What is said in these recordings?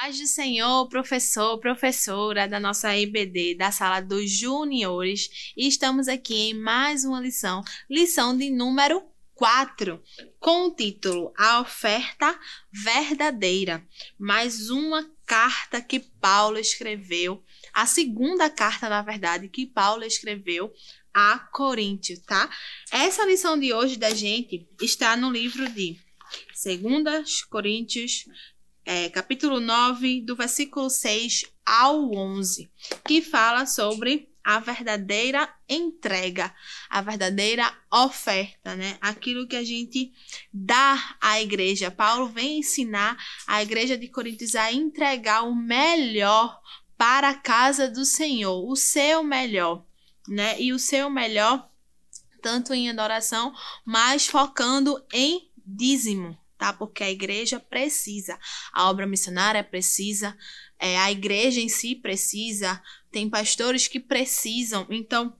Paz do Senhor, professor, professora da nossa EBD, da sala dos juniores, e estamos aqui em mais uma lição, lição de número 4, com o título A Oferta Verdadeira, mais uma carta que Paulo escreveu, a segunda carta, na verdade, que Paulo escreveu a Coríntio, tá? Essa lição de hoje da gente está no livro de 2 Coríntios, é, capítulo 9, do versículo 6 ao 11, que fala sobre a verdadeira entrega, a verdadeira oferta, né? Aquilo que a gente dá à igreja. Paulo vem ensinar a igreja de Coríntios a entregar o melhor para a casa do Senhor, o seu melhor, né? E o seu melhor tanto em adoração, mas focando em dízimo, tá? Porque a igreja precisa, a obra missionária precisa, é, a igreja em si precisa, tem pastores que precisam. Então,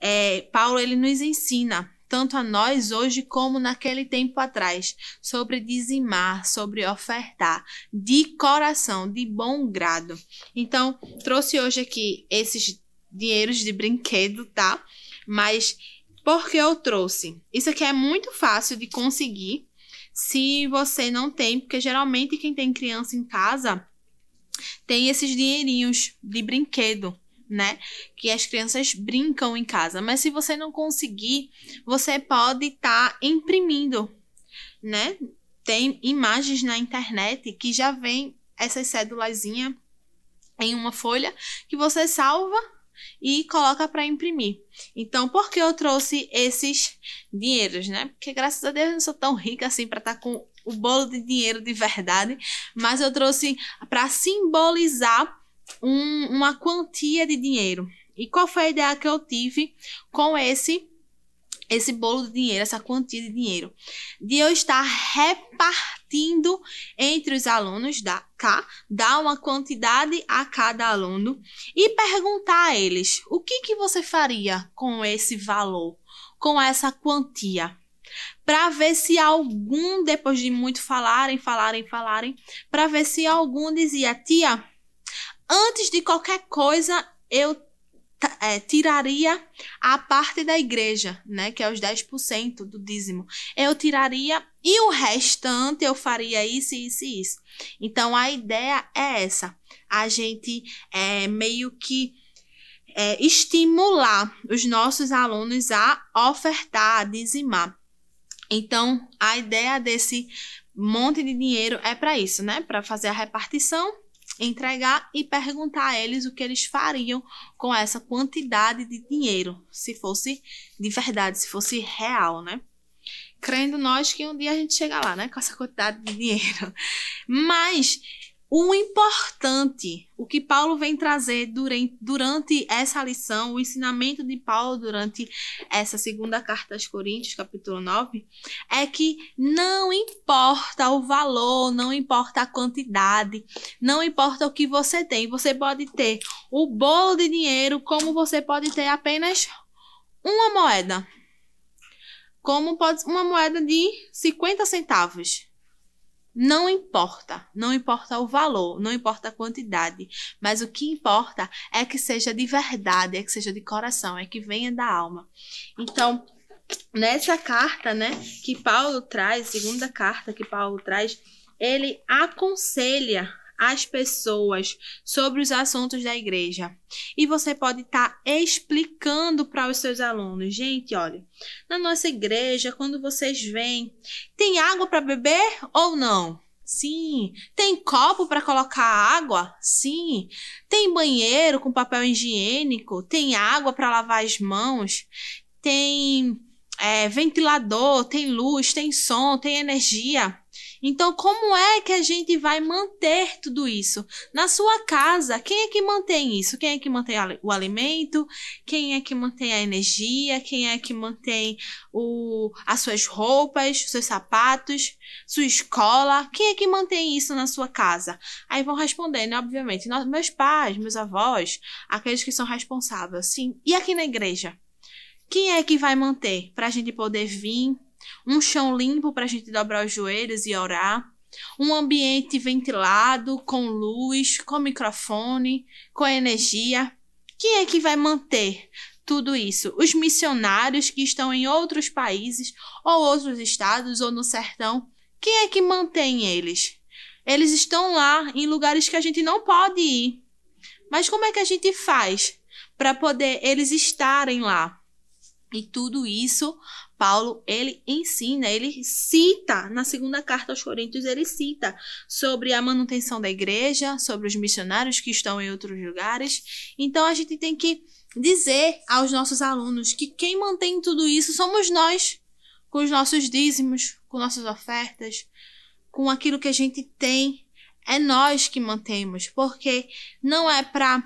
é, Paulo ele nos ensina tanto a nós hoje como naquele tempo atrás, sobre dizimar, sobre ofertar, de coração, de bom grado. Então, trouxe hoje aqui esses dinheiros de brinquedo, tá? Mas por que eu trouxe? Isso aqui é muito fácil de conseguir, se você não tem, porque geralmente quem tem criança em casa tem esses dinheirinhos de brinquedo, né? Que as crianças brincam em casa. Mas se você não conseguir, você pode estar tá imprimindo, né? Tem imagens na internet que já vem essas cédulazinhas em uma folha que você salva e coloca para imprimir. Então, por que eu trouxe esses dinheiros, né? Porque graças a Deus eu não sou tão rica assim para estar tá com o bolo de dinheiro de verdade, mas eu trouxe para simbolizar um, uma quantia de dinheiro. E qual foi a ideia que eu tive com esse esse bolo de dinheiro, essa quantia de dinheiro, de eu estar repartindo entre os alunos da K, dar uma quantidade a cada aluno e perguntar a eles o que, que você faria com esse valor, com essa quantia, para ver se algum, depois de muito falarem, falarem, falarem, para ver se algum dizia, tia, antes de qualquer coisa eu é, tiraria a parte da igreja, né, que é os 10% do dízimo. Eu tiraria e o restante eu faria isso, isso e isso. Então a ideia é essa. A gente é, meio que é, estimular os nossos alunos a ofertar, a dizimar. Então a ideia desse monte de dinheiro é para isso, né? Para fazer a repartição entregar e perguntar a eles o que eles fariam com essa quantidade de dinheiro, se fosse de verdade, se fosse real, né? Crendo nós que um dia a gente chega lá, né, com essa quantidade de dinheiro. Mas o importante, o que Paulo vem trazer durante, durante essa lição, o ensinamento de Paulo durante essa segunda carta aos Coríntios, capítulo 9, é que não importa o valor, não importa a quantidade, não importa o que você tem, você pode ter o bolo de dinheiro, como você pode ter apenas uma moeda. Como pode uma moeda de 50 centavos não importa, não importa o valor, não importa a quantidade, mas o que importa é que seja de verdade, é que seja de coração, é que venha da alma. Então, nessa carta, né, que Paulo traz, segunda carta que Paulo traz, ele aconselha as pessoas sobre os assuntos da igreja. E você pode estar tá explicando para os seus alunos. Gente, olha, na nossa igreja, quando vocês vêm, tem água para beber ou não? Sim. Tem copo para colocar água? Sim. Tem banheiro com papel higiênico? Tem água para lavar as mãos? Tem é, ventilador? Tem luz? Tem som? Tem energia? Então, como é que a gente vai manter tudo isso? Na sua casa, quem é que mantém isso? Quem é que mantém o alimento? Quem é que mantém a energia? Quem é que mantém o, as suas roupas, seus sapatos, sua escola? Quem é que mantém isso na sua casa? Aí vão respondendo, obviamente, meus pais, meus avós, aqueles que são responsáveis. Sim. E aqui na igreja? Quem é que vai manter para a gente poder vir um chão limpo para a gente dobrar os joelhos e orar, um ambiente ventilado, com luz, com microfone, com energia. Quem é que vai manter tudo isso? Os missionários que estão em outros países, ou outros estados, ou no sertão. Quem é que mantém eles? Eles estão lá em lugares que a gente não pode ir. Mas como é que a gente faz para poder eles estarem lá? E tudo isso Paulo, ele ensina, ele cita, na segunda carta aos Coríntios, ele cita sobre a manutenção da igreja, sobre os missionários que estão em outros lugares. Então a gente tem que dizer aos nossos alunos que quem mantém tudo isso somos nós, com os nossos dízimos, com nossas ofertas, com aquilo que a gente tem. É nós que mantemos, porque não é para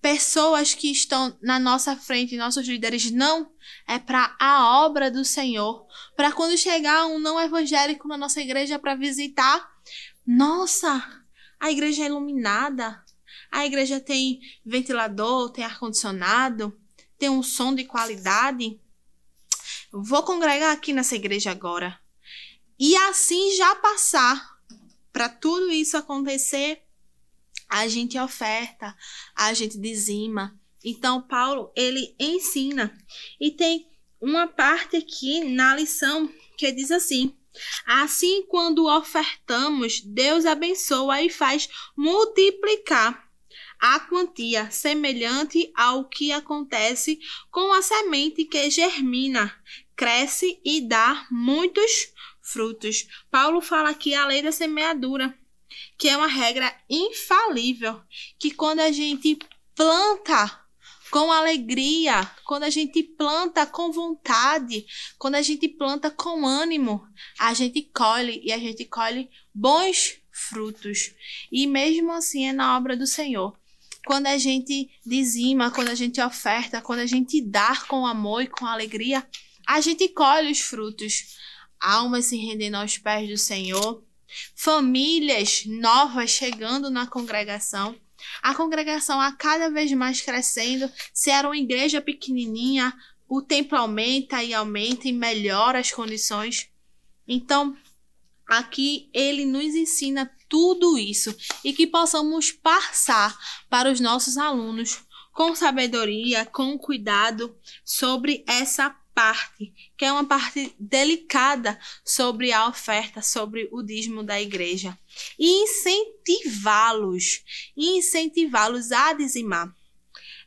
pessoas que estão na nossa frente, nossos líderes, não. É para a obra do Senhor. Para quando chegar um não evangélico na nossa igreja para visitar, nossa, a igreja é iluminada. A igreja tem ventilador, tem ar-condicionado, tem um som de qualidade. Vou congregar aqui nessa igreja agora. E assim já passar para tudo isso acontecer a gente oferta, a gente dizima. Então, Paulo, ele ensina. E tem uma parte aqui na lição que diz assim: Assim, quando ofertamos, Deus abençoa e faz multiplicar a quantia semelhante ao que acontece com a semente que germina, cresce e dá muitos frutos. Paulo fala aqui a lei da semeadura que é uma regra infalível, que quando a gente planta com alegria, quando a gente planta com vontade, quando a gente planta com ânimo, a gente colhe e a gente colhe bons frutos. E mesmo assim é na obra do Senhor. Quando a gente dizima, quando a gente oferta, quando a gente dá com amor e com alegria, a gente colhe os frutos. Almas se rendendo aos pés do Senhor, famílias novas chegando na congregação. A congregação a cada vez mais crescendo. Se era uma igreja pequenininha, o templo aumenta e aumenta e melhora as condições. Então, aqui ele nos ensina tudo isso e que possamos passar para os nossos alunos com sabedoria, com cuidado sobre essa parte, que é uma parte delicada sobre a oferta, sobre o dízimo da igreja. E incentivá-los, incentivá-los a dizimar.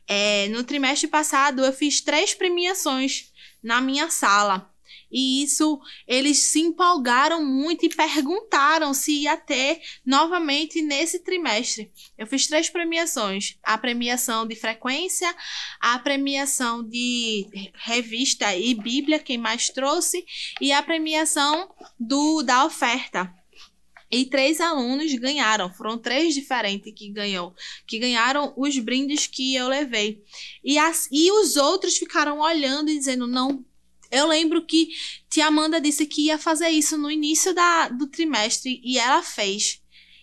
É, no trimestre passado, eu fiz três premiações na minha sala. E isso eles se empolgaram muito e perguntaram se ia ter novamente nesse trimestre. Eu fiz três premiações: a premiação de frequência, a premiação de revista e Bíblia, quem mais trouxe, e a premiação do da oferta e três alunos ganharam. Foram três diferentes que ganhou, que ganharam os brindes que eu levei. E, as, e os outros ficaram olhando e dizendo: não eu lembro que tia Amanda disse que ia fazer isso no início da, do trimestre e ela fez.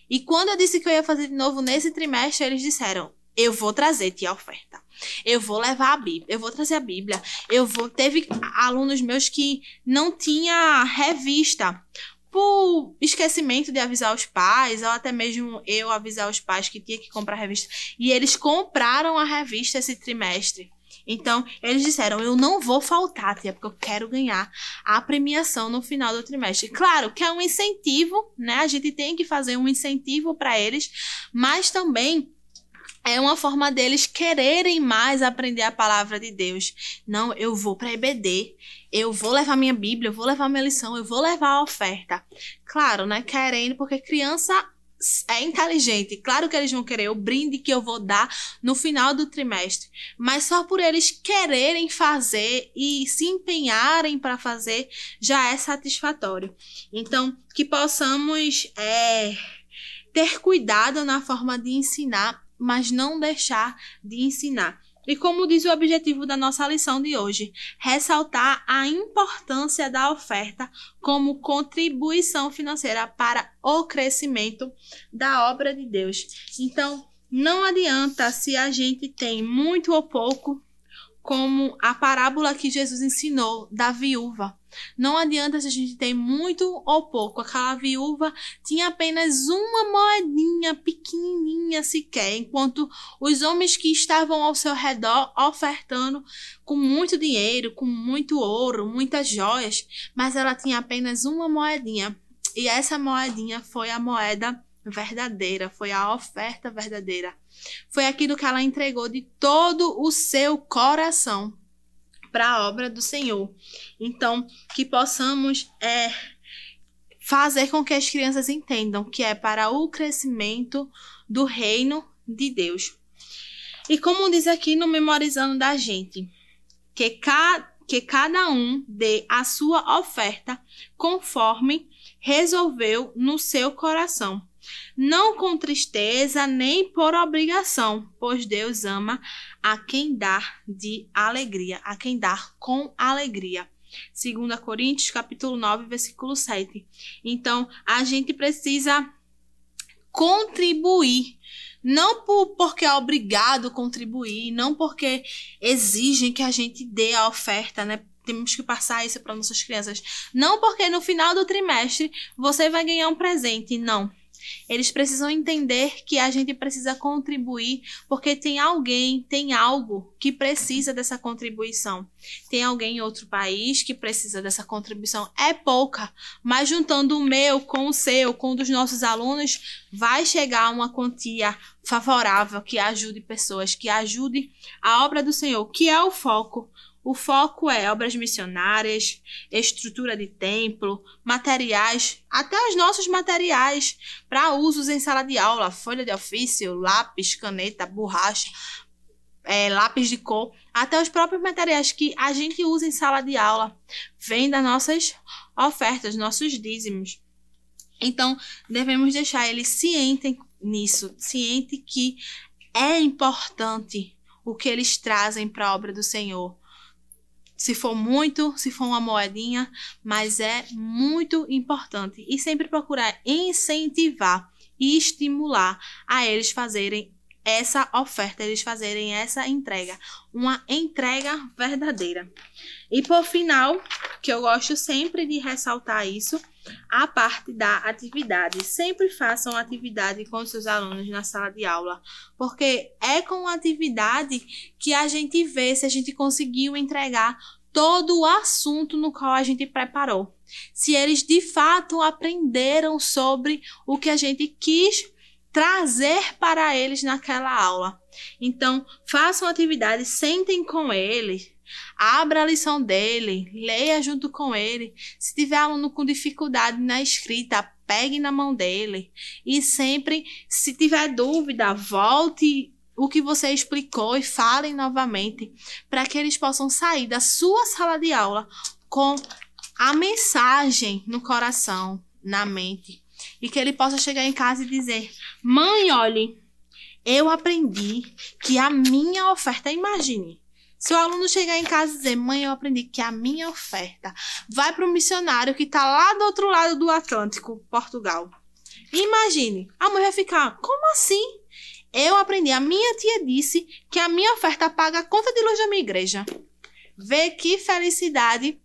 E quando eu disse que eu ia fazer de novo nesse trimestre, eles disseram: eu vou trazer tia oferta. Eu vou levar a Bíblia, eu vou trazer a Bíblia. Eu vou teve alunos meus que não tinha revista por esquecimento de avisar os pais, ou até mesmo eu avisar os pais que tinha que comprar a revista. E eles compraram a revista esse trimestre. Então, eles disseram: eu não vou faltar, tia, porque eu quero ganhar a premiação no final do trimestre. Claro que é um incentivo, né? A gente tem que fazer um incentivo para eles, mas também é uma forma deles quererem mais aprender a palavra de Deus. Não, eu vou para EBD, eu vou levar minha Bíblia, eu vou levar minha lição, eu vou levar a oferta. Claro, né? Querendo, porque criança é inteligente. Claro que eles vão querer o brinde que eu vou dar no final do trimestre, mas só por eles quererem fazer e se empenharem para fazer já é satisfatório. Então, que possamos é, ter cuidado na forma de ensinar, mas não deixar de ensinar. E como diz o objetivo da nossa lição de hoje, ressaltar a importância da oferta como contribuição financeira para o crescimento da obra de Deus. Então, não adianta se a gente tem muito ou pouco, como a parábola que Jesus ensinou da viúva. Não adianta se a gente tem muito ou pouco. Aquela viúva tinha apenas uma moedinha pequenininha sequer, enquanto os homens que estavam ao seu redor ofertando com muito dinheiro, com muito ouro, muitas joias, mas ela tinha apenas uma moedinha. E essa moedinha foi a moeda verdadeira, foi a oferta verdadeira. Foi aquilo que ela entregou de todo o seu coração para a obra do Senhor. Então, que possamos é, fazer com que as crianças entendam que é para o crescimento do reino de Deus. E como diz aqui no Memorizando da Gente, que, ca que cada um dê a sua oferta conforme resolveu no seu coração não com tristeza nem por obrigação, pois Deus ama a quem dá de alegria, a quem dá com alegria. 2 Coríntios capítulo 9, versículo 7. Então, a gente precisa contribuir não por, porque é obrigado contribuir, não porque exigem que a gente dê a oferta, né? Temos que passar isso para nossas crianças. Não porque no final do trimestre você vai ganhar um presente, não. Eles precisam entender que a gente precisa contribuir, porque tem alguém, tem algo que precisa dessa contribuição. Tem alguém em outro país que precisa dessa contribuição. É pouca, mas juntando o meu com o seu, com o dos nossos alunos, vai chegar uma quantia favorável que ajude pessoas, que ajude a obra do Senhor, que é o foco o foco é obras missionárias, estrutura de templo, materiais, até os nossos materiais para usos em sala de aula, folha de ofício, lápis, caneta, borracha, é, lápis de cor, até os próprios materiais que a gente usa em sala de aula, vem das nossas ofertas, nossos dízimos. Então, devemos deixar eles cientes nisso, cientes que é importante o que eles trazem para a obra do Senhor se for muito, se for uma moedinha, mas é muito importante e sempre procurar incentivar e estimular a eles fazerem essa oferta, eles fazerem essa entrega, uma entrega verdadeira. E por final, que eu gosto sempre de ressaltar isso, a parte da atividade. Sempre façam atividade com seus alunos na sala de aula, porque é com atividade que a gente vê se a gente conseguiu entregar todo o assunto no qual a gente preparou. Se eles de fato aprenderam sobre o que a gente quis trazer para eles naquela aula. Então, façam atividade, sentem com eles, Abra a lição dele, leia junto com ele. Se tiver aluno com dificuldade na escrita, pegue na mão dele. E sempre, se tiver dúvida, volte o que você explicou e falem novamente, para que eles possam sair da sua sala de aula com a mensagem no coração, na mente, e que ele possa chegar em casa e dizer: Mãe, olhe, eu aprendi que a minha oferta, imagine, se o aluno chegar em casa e dizer, mãe, eu aprendi que a minha oferta vai para o missionário que está lá do outro lado do Atlântico, Portugal. Imagine, a mãe vai ficar, como assim? Eu aprendi, a minha tia disse que a minha oferta paga a conta de luz da minha igreja. Vê que felicidade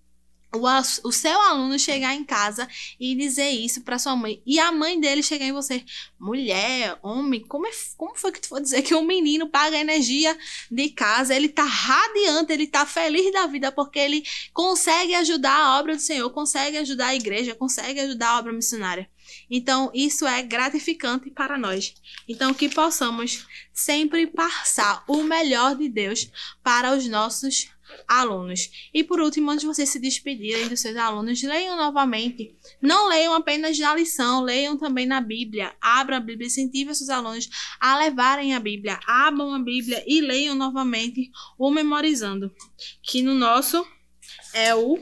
o, o seu aluno chegar em casa e dizer isso para sua mãe e a mãe dele chegar em você mulher homem como é, como foi que tu foi dizer que um menino paga a energia de casa ele tá radiante ele tá feliz da vida porque ele consegue ajudar a obra do Senhor consegue ajudar a igreja consegue ajudar a obra missionária então, isso é gratificante para nós. Então, que possamos sempre passar o melhor de Deus para os nossos alunos. E por último, antes de vocês se despedirem dos seus alunos, leiam novamente. Não leiam apenas na lição, leiam também na Bíblia. Abra a Bíblia, incentive seus alunos a levarem a Bíblia, abram a Bíblia e leiam novamente o memorizando. Que no nosso é o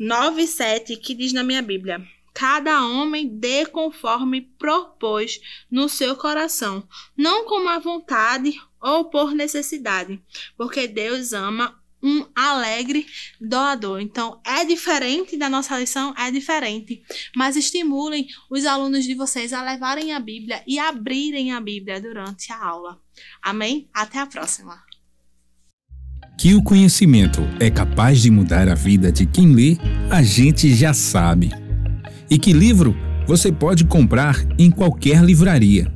9,7 que diz na minha Bíblia cada homem dê conforme propôs no seu coração, não como a vontade ou por necessidade, porque Deus ama um alegre doador. Então, é diferente da nossa lição, é diferente. Mas estimulem os alunos de vocês a levarem a Bíblia e abrirem a Bíblia durante a aula. Amém? Até a próxima. Que o conhecimento é capaz de mudar a vida de quem lê, a gente já sabe. E que livro você pode comprar em qualquer livraria.